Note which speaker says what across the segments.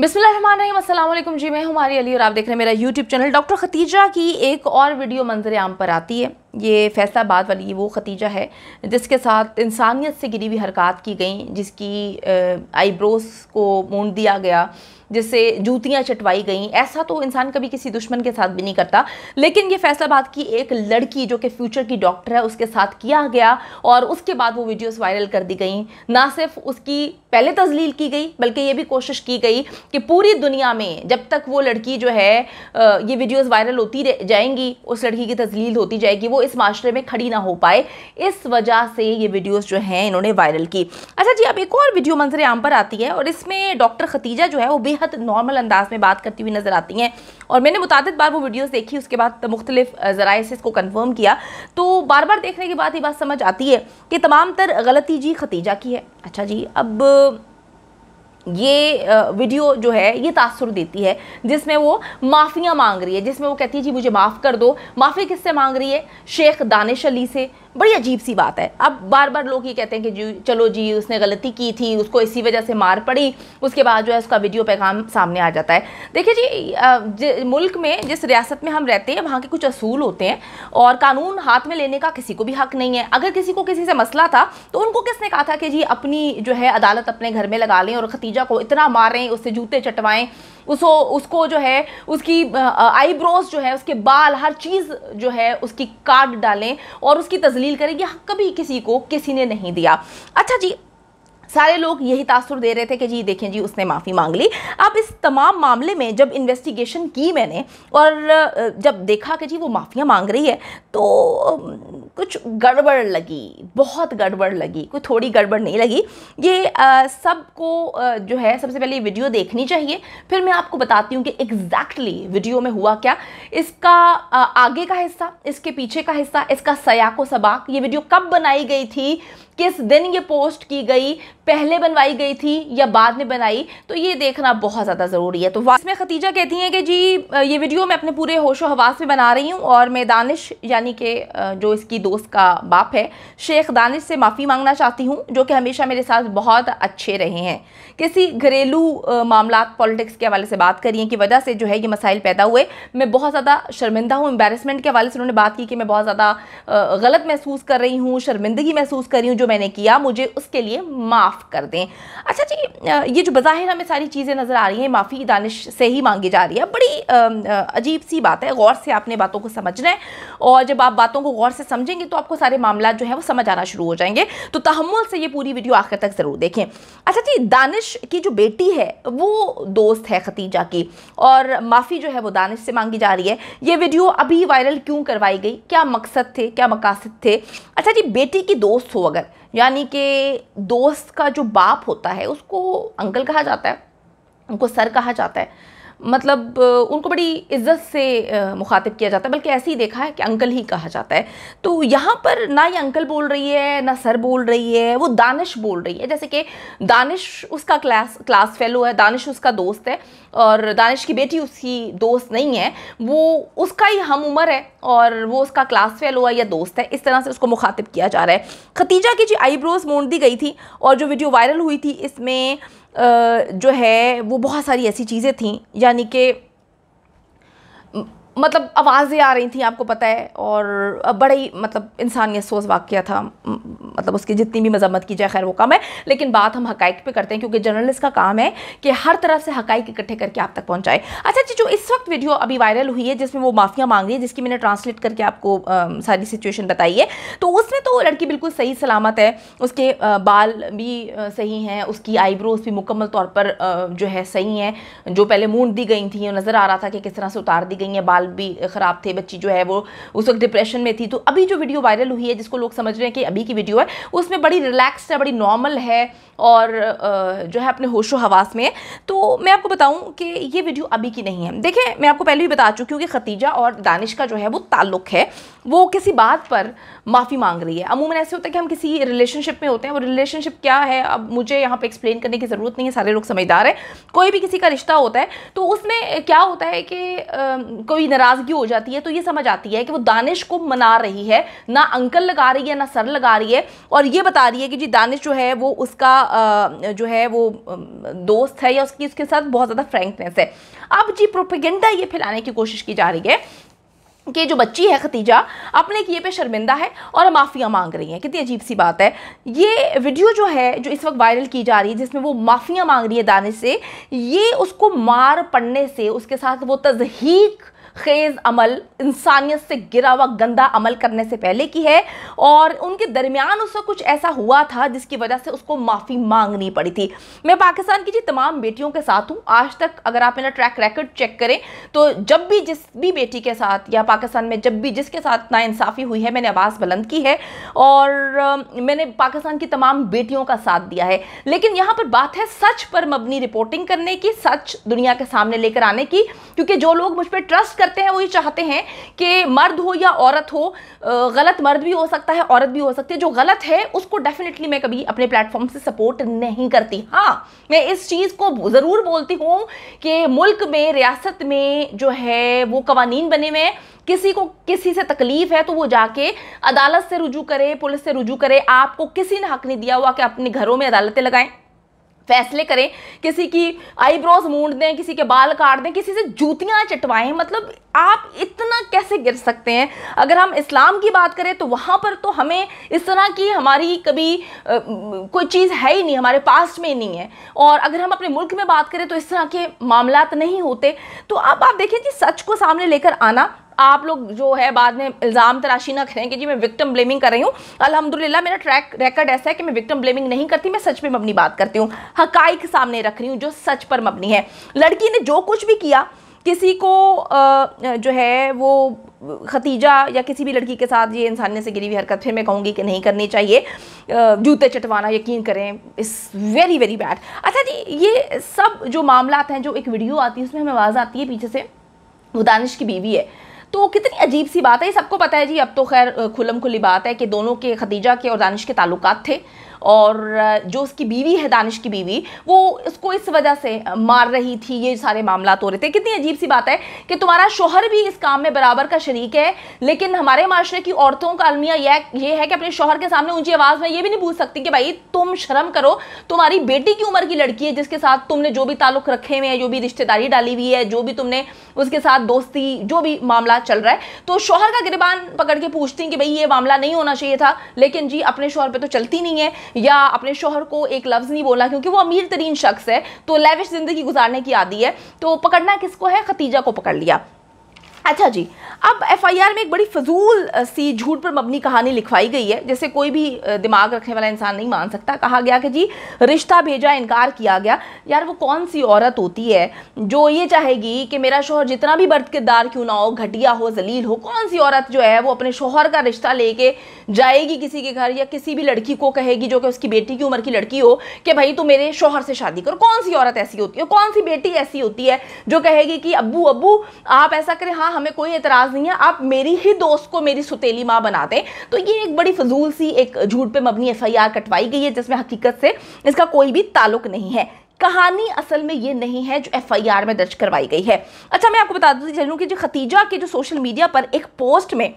Speaker 1: बिस्मिल्लाम जी मैं हमारी अली और आप देख रहे हैं मेरा यूट्यूब चैनल डॉक्टर खतीजा की एक और वीडियो मंजर आम पर आती है ये फैसलाबाद वाली वो खतीजा है जिसके साथ इंसानियत से गिरी हुई हरकत की गई जिसकी आईब्रोस को मूड दिया गया जिससे जूतियाँ चटवाई गई ऐसा तो इंसान कभी किसी दुश्मन के साथ भी नहीं करता लेकिन ये फैसला बात की एक लड़की जो कि फ्यूचर की डॉक्टर है उसके साथ किया गया और उसके बाद वो वीडियोस वायरल कर दी गई ना सिर्फ उसकी पहले तजलील की गई बल्कि ये भी कोशिश की गई कि पूरी दुनिया में जब तक वो लड़की जो है ये वीडियोज़ वायरल होती जाएंगी उस लड़की की तजलील होती जाएगी वो इस माशरे में खड़ी ना हो पाए इस वजह से ये वीडियोज़ जो हैं इन्होंने वायरल की अच्छा जी अब एक और वीडियो मंजर आम पर आती है और इसमें डॉक्टर खतीजा जो है वो बेहद नॉर्मल अंदाज में बात करती हुई नज़र आती हैं और मैंने मुताद बार वो वीडियोस देखी उसके बाद मुख्तलिफ ज़राए से इसको कन्फर्म किया तो बार बार देखने के बाद ये बात समझ आती है कि तमाम तर गलती जी खतीजा की है अच्छा जी अब ये वीडियो जो है ये तासर देती है जिसमें वो माफ़ियाँ मांग रही है जिसमें वो कहती है जी मुझे माफ़ कर दो माफ़ी किससे मांग रही है शेख दानिश अली से बड़ी अजीब सी बात है अब बार बार लोग ये कहते हैं कि जी चलो जी उसने गलती की थी उसको इसी वजह से मार पड़ी उसके बाद जो है उसका वीडियो पैगाम सामने आ जाता है देखिए जी मुल्क में जिस रियासत में हम रहते हैं वहाँ के कुछ असूल होते हैं और कानून हाथ में लेने का किसी को भी हक नहीं है अगर किसी को किसी से मसला था तो उनको किसने कहा था कि जी अपनी जो है अदालत अपने घर में लगा लें और खतीजा को इतना मारें उससे जूते चटवाएँ उसको उसको जो है उसकी आईब्रोज जो है उसके बाल हर चीज़ जो है उसकी काट डालें और उसकी तजली दलील करें यह हाँ, कभी किसी को किसी ने नहीं दिया अच्छा जी सारे लोग यही तासुर दे रहे थे कि जी देखें जी उसने माफ़ी मांग ली अब इस तमाम मामले में जब इन्वेस्टिगेशन की मैंने और जब देखा कि जी वो माफ़ियाँ मांग रही है तो कुछ गड़बड़ लगी बहुत गड़बड़ लगी कोई थोड़ी गड़बड़ नहीं लगी ये सबको जो है सबसे पहले वीडियो देखनी चाहिए फिर मैं आपको बताती हूँ कि एग्जैक्टली वीडियो में हुआ क्या इसका आगे का हिस्सा इसके पीछे का हिस्सा इसका सयाको सबाक ये वीडियो कब बनाई गई थी किस दिन ये पोस्ट की गई पहले बनवाई गई थी या बाद में बनाई तो ये देखना बहुत ज़्यादा ज़रूरी है तो इसमें खतीजा कहती हैं कि जी ये वीडियो मैं अपने पूरे होश हवास में बना रही हूँ और मैं दानिश यानी कि जो इसकी दोस्त का बाप है शेख दानिश से माफ़ी मांगना चाहती हूँ जो कि हमेशा मेरे साथ बहुत अच्छे रहे हैं किसी घरेलू मामला पॉलिटिक्स के हवाले से बात करिए कि वजह से जो है ये मसाइल पैदा हुए मैं बहुत ज़्यादा शर्मिंदा हूँ एम्बेरसमेंट के हवाले से उन्होंने बात की कि मैं बहुत ज़्यादा गलत महसूस कर रही हूँ शर्मिंदगी महसूस कर रही हूँ जो मैंने किया मुझे उसके लिए माफ़ कर दें अच्छा जी ये जो बज़ाहिर हमें सारी चीज़ें नज़र आ रही हैं माफ़ी दानिश से ही मांगी जा रही है बड़ी अजीब सी बात है गौर से आपने बातों को समझना है और जब आप बातों को गौर से समझेंगे तो आपको सारे मामला जो है वो समझ आना शुरू हो जाएंगे तो तहमुल से ये पूरी वीडियो आखिर तक ज़रूर देखें अच्छा जी दानिश की जो बेटी है वो दोस्त है खतीजा की और माफ़ी जो है वो दानिश से मांगी जा रही है ये वीडियो अभी वायरल क्यों करवाई गई क्या मकसद थे क्या मकासद थे अच्छा जी बेटी की दोस्त हो अगर यानी कि दोस्त का जो बाप होता है उसको अंकल कहा जाता है उनको सर कहा जाता है मतलब उनको बड़ी इज्जत से मुखातिब किया जाता है बल्कि ऐसे ही देखा है कि अंकल ही कहा जाता है तो यहाँ पर ना ये अंकल बोल रही है ना सर बोल रही है वो दानिश बोल रही है जैसे कि दानिश उसका क्लास क्लास फेलो है दानिश उसका दोस्त है और दानिश की बेटी उसकी दोस्त नहीं है वो उसका ही हम उम्र है और वो उसका क्लास फेलो है या दोस्त है इस तरह से उसको मुखातिब किया जा रहा है खतीजा की जी आईब्रोज मोड़ दी गई थी और जो वीडियो वायरल हुई थी इसमें जो है वो बहुत सारी ऐसी चीज़ें थीं यानी कि मतलब आवाज़ें आ रही थी आपको पता है और बड़ा ही मतलब इंसान ये सोच वाक्य था मतलब उसकी जितनी भी मजम्मत की जाए खैर वो कम है लेकिन बात हम हक पे करते हैं क्योंकि जर्नलिस्ट का काम है कि हर तरफ से हक इकट्ठे करके आप तक पहुंचाए अच्छा जी जो इस वक्त वीडियो अभी वायरल हुई है जिसमें वो माफ़िया मांग रही है जिसकी मैंने ट्रांसलेट करके आपको आ, सारी सिचुएशन बताई है तो उसमें तो लड़की बिल्कुल सही सलामत है उसके बाल भी सही हैं उसकी आईब्रोज भी मुकम्मल तौर पर जो है सही हैं जो पहले मूड दी गई थी नज़र आ रहा था कि किस तरह से उतार दी गई हैं बाल हाल भी ख़राब थे बच्ची जो है वो उस वक्त डिप्रेशन में थी तो अभी जो वीडियो वायरल हुई है जिसको लोग समझ रहे हैं कि अभी की वीडियो है उसमें बड़ी रिलैक्स है बड़ी नॉर्मल है और जो है अपने होशो हवास में तो मैं आपको बताऊं कि ये वीडियो अभी की नहीं है देखें मैं आपको पहले भी बता चुकी हूँ कि खतीजा और दानिश का जो है वो ताल्लुक़ है वो किसी बात पर माफ़ी मांग रही है अमूमन ऐसे होता है कि हम किसी रिलेशनशिप में होते हैं वो रिलेशनशिप क्या है अब मुझे यहाँ पे एक्सप्लेन करने की ज़रूरत नहीं है सारे लोग समझदार हैं कोई भी किसी का रिश्ता होता है तो उसमें क्या होता है कि कोई नाराजगी हो जाती है तो ये समझ आती है कि वो दानिश को मना रही है ना अंकल लगा रही है ना सर लगा रही है और ये बता रही है कि जी दानिश जो है वो उसका जो है वो दोस्त है या उसकी उसके साथ बहुत ज़्यादा फ्रेंकनेस है अब जी प्रोपिगेंडा ये फैलाने की कोशिश की जा रही है कि जो बच्ची है खतीजा अपने किए पे शर्मिंदा है और माफ़ियाँ मांग रही हैं कितनी अजीब सी बात है ये वीडियो जो है जो इस वक्त वायरल की जा रही है जिसमें वो माफ़ियाँ मांग रही है दानिश से ये उसको मार पड़ने से उसके साथ वो तजहीक खेज अमल इंसानियत से गिरा हुआ गंदा अमल करने से पहले की है और उनके दरमियान उसका कुछ ऐसा हुआ था जिसकी वजह से उसको माफ़ी मांगनी पड़ी थी मैं पाकिस्तान की जी तमाम बेटियों के साथ हूँ आज तक अगर आप मेरा ट्रैक रिकॉर्ड चेक करें तो जब भी जिस भी बेटी के साथ या पाकिस्तान में जब भी जिसके साथ नाइंसाफ़ी हुई है मैंने आवाज़ बुलंद की है और मैंने पाकिस्तान की तमाम बेटियों का साथ दिया है लेकिन यहाँ पर बात है सच पर मबनी रिपोर्टिंग करने की सच दुनिया के सामने लेकर आने की क्योंकि जो लोग मुझ पर ट्रस्ट कर करते हैं वही चाहते हैं कि मर्द हो या औरत हो गलत मर्द भी हो सकता है औरत भी हो सकती है जो गलत है उसको डेफिनेटली मैं कभी अपने प्लेटफॉर्म से सपोर्ट नहीं करती हाँ मैं इस चीज़ को ज़रूर बोलती हूँ कि मुल्क में रियासत में जो है वो कवानीन बने हुए हैं किसी को किसी से तकलीफ है तो वो जाके अदालत से रुजू करे पुलिस से रुजू करे आपको किसी ने हक नहीं दिया हुआ कि अपने घरों में अदालतें लगाएं फैसले करें किसी की आईब्रोज मूंड दें किसी के बाल काट दें किसी से जूतियाँ चटवाएं मतलब आप इतना कैसे गिर सकते हैं अगर हम इस्लाम की बात करें तो वहाँ पर तो हमें इस तरह की हमारी कभी आ, कोई चीज़ है ही नहीं हमारे पास्ट में ही नहीं है और अगर हम अपने मुल्क में बात करें तो इस तरह के मामला नहीं होते तो अब आप, आप देखें कि सच को सामने लेकर आना आप लोग जो है बाद में इल्ज़ाम तराशी ना करें कि जी मैं विक्टम ब्लेमिंग कर रही हूँ अलहमदिल्ला मेरा ट्रैक रिकॉर्ड ऐसा है कि मैं विक्टम ब्लेमिंग नहीं करती मैं सच पर मबनी बात करती हूँ हकाइक सामने रख रही हूँ जो सच पर मबनी है लड़की ने जो कुछ भी किया किसी को जो है वो खतीजा या किसी भी लड़की के साथ ये इंसानियत से गिरी हुई हरकत फिर मैं कहूँगी कि नहीं करनी चाहिए जूते चटवाना यकीन करें इस वेरी वेरी बैड अच्छा जी ये सब जो मामला हैं जो एक वीडियो आती है उसमें हमें आवाज़ आती है पीछे से वो दानिश की बीवी है तो कितनी अजीब सी बात है सबको पता है जी अब तो खैर खुलम खुली बात है कि दोनों के खदीजा के और दानिश के ताल्लुक थे और जो उसकी बीवी है दानिश की बीवी वो उसको इस वजह से मार रही थी ये सारे मामला हो तो रहे थे कितनी अजीब सी बात है कि तुम्हारा शोहर भी इस काम में बराबर का शरीक है लेकिन हमारे माशरे की औरतों का अलमिया यह है कि अपने शोहर के सामने ऊंची आवाज़ में ये भी नहीं पूछ सकती कि भाई तुम शर्म करो तुम्हारी बेटी की उम्र की लड़की है जिसके साथ तुमने जो भी ताल्लुक रखे हुए हैं जो भी रिश्तेदारी डाली हुई है जो भी तुमने उसके साथ दोस्ती जो भी मामला चल रहा है तो शोहर का गिरबान पकड़ के पूछती कि भाई ये मामला नहीं होना चाहिए था लेकिन जी अपने शोहर पर तो चलती नहीं है या अपने शोहर को एक लफ्ज़ नहीं बोला क्योंकि वो अमीर तरीन शख्स है तो लेविश ज़िंदगी गुजारने की आदि है तो पकड़ना किसको है खतीजा को पकड़ लिया अच्छा जी अब एफआईआर में एक बड़ी फजूल सी झूठ पर मबनी कहानी लिखवाई गई है जैसे कोई भी दिमाग रखने वाला इंसान नहीं मान सकता कहा गया कि जी रिश्ता भेजा इनकार किया गया यार वो कौन सी औरत होती है जो ये चाहेगी कि मेरा शोहर जितना भी बर्द किरदार क्यों ना हो घटिया हो जलील हो कौन सी औरत जो है वो अपने शोहर का रिश्ता लेके जाएगी किसी के घर या किसी भी लड़की को कहेगी जो कि उसकी बेटी की उम्र की लड़की हो कि भाई तू मेरे शोहर से शादी करो कौन सी औरत ऐसी होती है कौन सी बेटी ऐसी होती है जो कहेगी कि अबू अबू आप ऐसा करें हाँ हमें कोई एतराज़ नहीं है आप मेरी ही दोस्त को मेरी सुतीली माँ बना दें तो ये एक बड़ी फजूल सी एक झूठ पे मबनी एफ कटवाई गई है जिसमें हकीकत से इसका कोई भी ताल्लुक नहीं है कहानी असल में ये नहीं है जो एफआईआर में दर्ज करवाई गई है अच्छा मैं आपको बता दूँ चलूँ कि जो खतीजा के जो सोशल मीडिया पर एक पोस्ट में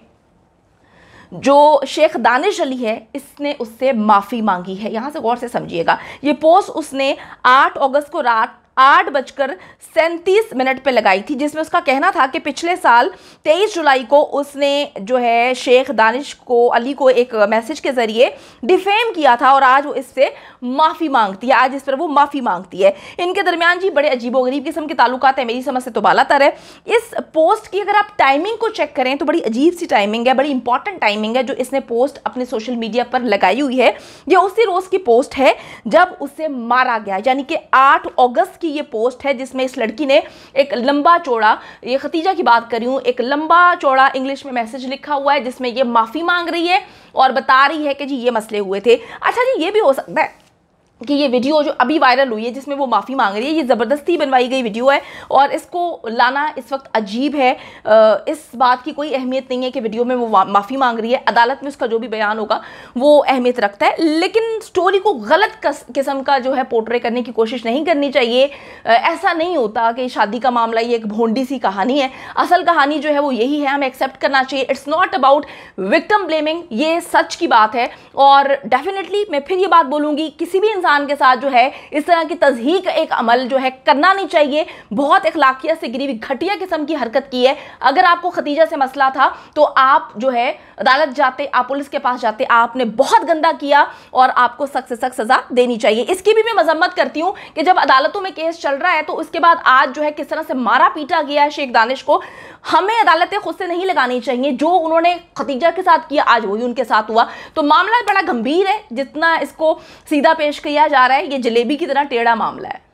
Speaker 1: जो शेख दानिश अली है इसने उससे माफ़ी मांगी है यहाँ से गौर से समझिएगा ये पोस्ट उसने 8 अगस्त को रात आठ बजकर सैंतीस मिनट पर लगाई थी जिसमें उसका कहना था कि पिछले साल तेईस जुलाई को उसने जो है शेख दानिश को अली को एक मैसेज के ज़रिए डिफेम किया था और आज वो इससे माफ़ी मांगती है आज इस पर वो माफ़ी मांगती है इनके दरमियान जी बड़े अजीबोगरीब किस्म के ताल्लुक हैं मेरी समझ से तो बाला तर है इस पोस्ट की अगर आप टाइमिंग को चेक करें तो बड़ी अजीब सी टाइमिंग है बड़ी इंपॉर्टेंट टाइमिंग है जो इसने पोस्ट अपने सोशल मीडिया पर लगाई हुई है यह उसी रोज़ की पोस्ट है जब उसे मारा गया यानी कि आठ अगस्त की ये पोस्ट है जिसमें इस लड़की ने एक लंबा चौड़ा ये खतीजा की बात करी हूँ एक लंबा चौड़ा इंग्लिश में मैसेज लिखा हुआ है जिसमें ये माफ़ी मांग रही है और बता रही है कि जी ये मसले हुए थे अच्छा जी ये भी हो सकता है कि ये वीडियो जो अभी वायरल हुई है जिसमें वो माफ़ी मांग रही है ये ज़बरदस्ती बनवाई गई वीडियो है और इसको लाना इस वक्त अजीब है इस बात की कोई अहमियत नहीं है कि वीडियो में वो माफ़ी मांग रही है अदालत में उसका जो भी बयान होगा वो अहमियत रखता है लेकिन स्टोरी को गलत किस्म का जो है पोर्ट्रे करने की कोशिश नहीं करनी चाहिए ऐसा नहीं होता कि शादी का मामला ये एक भोंडी सी कहानी है असल कहानी जो है वो यही है हमें एक्सेप्ट करना चाहिए it's not about victim blaming ये सच की बात है और डेफिनेटली मैं फिर ये बात बोलूँगी किसी भी इंसान इंसान के साथ जो है इस तरह की तजहीक एक अमल जो है करना नहीं चाहिए बहुत अखलाकियत से गिरी हुई घटिया किस्म की हरकत की है अगर आपको खतीजा से मसला था तो आप जो है अदालत जाते आप पुलिस के पास जाते आपने बहुत गंदा किया और आपको सख्त से सख्त सज़ा देनी चाहिए इसकी भी मैं मजम्मत करती हूँ कि जब अदालतों में केस चल रहा है तो उसके बाद आज जो है किस तरह से मारा पीटा गया है शेख दानिश को हमें अदालतें खुद से नहीं लगानी चाहिए जो उन्होंने खतीजा के साथ किया आज वही उनके साथ हुआ तो मामला बड़ा गंभीर है जितना इसको सीधा पेश किया किया जा रहा है ये जलेबी की तरह टेढ़ा मामला है